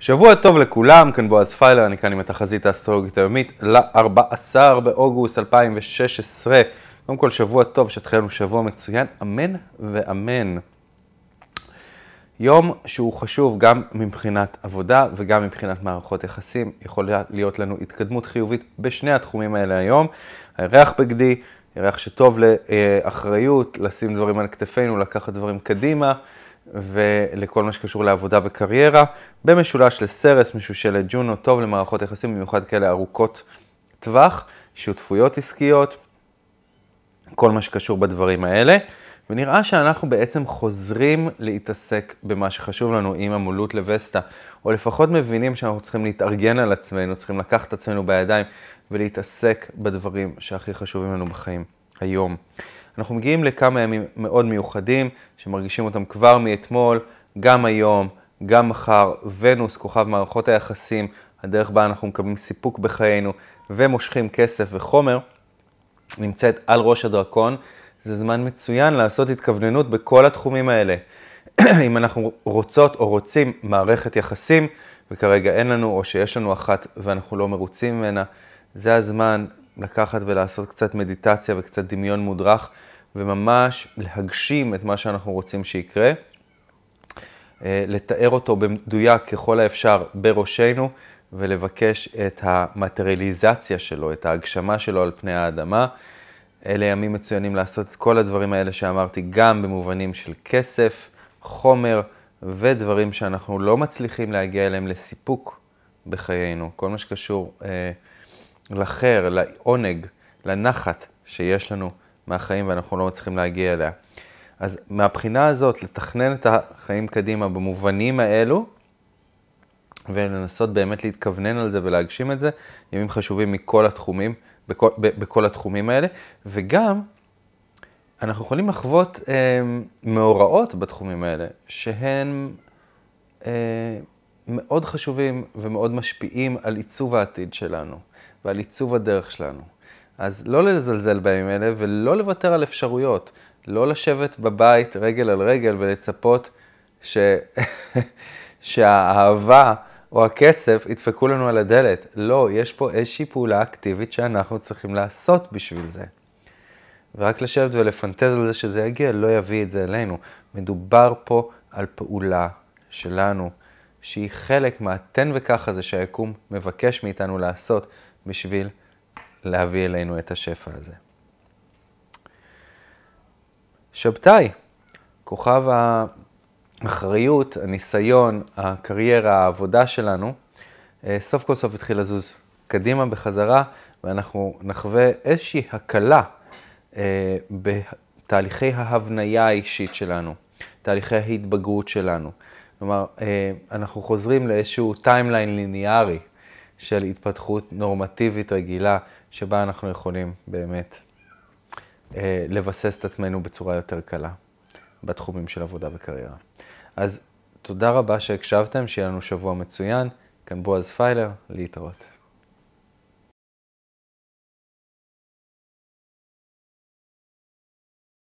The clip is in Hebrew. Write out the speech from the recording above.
שבוע טוב לכולם, כאן בועז פיילר, אני כאן עם התחזית האסטרולוגית היומית ל-14 באוגוסט 2016. קודם כל, שבוע טוב, שתחילנו שבוע מצוין, אמן ואמן. יום שהוא חשוב גם מבחינת עבודה וגם מבחינת מערכות יחסים. יכולה להיות לנו התקדמות חיובית בשני התחומים האלה היום. הירח בגדי, ירח שטוב לאחריות, לשים דברים על כתפינו, לקחת דברים קדימה. ולכל מה שקשור לעבודה וקריירה, במשולש לסרס, משושלת ג'ונו, טוב למערכות יחסים, במיוחד כאלה ארוכות טווח, שותפויות עסקיות, כל מה שקשור בדברים האלה. ונראה שאנחנו בעצם חוזרים להתעסק במה שחשוב לנו עם המולות לווסטה, או לפחות מבינים שאנחנו צריכים להתארגן על עצמנו, צריכים לקחת את עצמנו בידיים ולהתעסק בדברים שהכי חשובים לנו בחיים היום. אנחנו מגיעים לכמה ימים מאוד מיוחדים, שמרגישים אותם כבר מאתמול, גם היום, גם מחר, ונוס, כוכב מערכות היחסים, הדרך בה אנחנו מקבלים סיפוק בחיינו ומושכים כסף וחומר, נמצאת על ראש הדרקון. זה זמן מצוין לעשות התכווננות בכל התחומים האלה. אם אנחנו רוצות או רוצים מערכת יחסים, וכרגע אין לנו, או שיש לנו אחת ואנחנו לא מרוצים ממנה, זה הזמן לקחת ולעשות קצת מדיטציה וקצת דמיון מודרך, וממש להגשים את מה שאנחנו רוצים שיקרה. אה, לתאר אותו במדויק ככל האפשר בראשנו ולבקש את המטריאליזציה שלו, את ההגשמה שלו על פני האדמה. אלה ימים מצוינים לעשות את כל הדברים האלה שאמרתי, גם במובנים של כסף, חומר ודברים שאנחנו לא מצליחים להגיע אליהם לסיפוק בחיינו. כל מה שקשור אה, לחר, לעונג, לנחת שיש לנו מהחיים ואנחנו לא מצליחים להגיע אליה. אז מהבחינה הזאת, לתכנן את החיים קדימה במובנים האלו, ולנסות באמת להתכוונן על זה ולהגשים את זה, ימים חשובים מכל התחומים, בכל, ב, בכל התחומים האלה, וגם אנחנו יכולים לחוות אה, מאורעות בתחומים האלה, שהם אה, מאוד חשובים ומאוד משפיעים על עיצוב העתיד שלנו. ועל עיצוב הדרך שלנו. אז לא לזלזל בימים אלה ולא לוותר על אפשרויות. לא לשבת בבית רגל על רגל ולצפות ש... שהאהבה או הכסף ידפקו לנו על הדלת. לא, יש פה איזושהי פעולה אקטיבית שאנחנו צריכים לעשות בשביל זה. ורק לשבת ולפנטז על זה שזה יגיע, לא יביא את זה אלינו. מדובר פה על פעולה שלנו, שהיא חלק מהתן וקח הזה שהיקום מבקש מאיתנו לעשות, בשביל להביא אלינו את השפע הזה. שבתאי, כוכב האחריות, הניסיון, הקריירה, העבודה שלנו, אה, סוף כל סוף התחיל לזוז קדימה בחזרה, ואנחנו נחווה איזושהי הקלה אה, בתהליכי ההבניה האישית שלנו, תהליכי ההתבגרות שלנו. כלומר, אה, אנחנו חוזרים לאיזשהו טיימליין ליניארי, של התפתחות נורמטיבית רגילה, שבה אנחנו יכולים באמת אה, לבסס את עצמנו בצורה יותר קלה בתחומים של עבודה וקריירה. אז תודה רבה שהקשבתם, שיהיה לנו שבוע מצוין. כאן בועז פיילר, להתראות.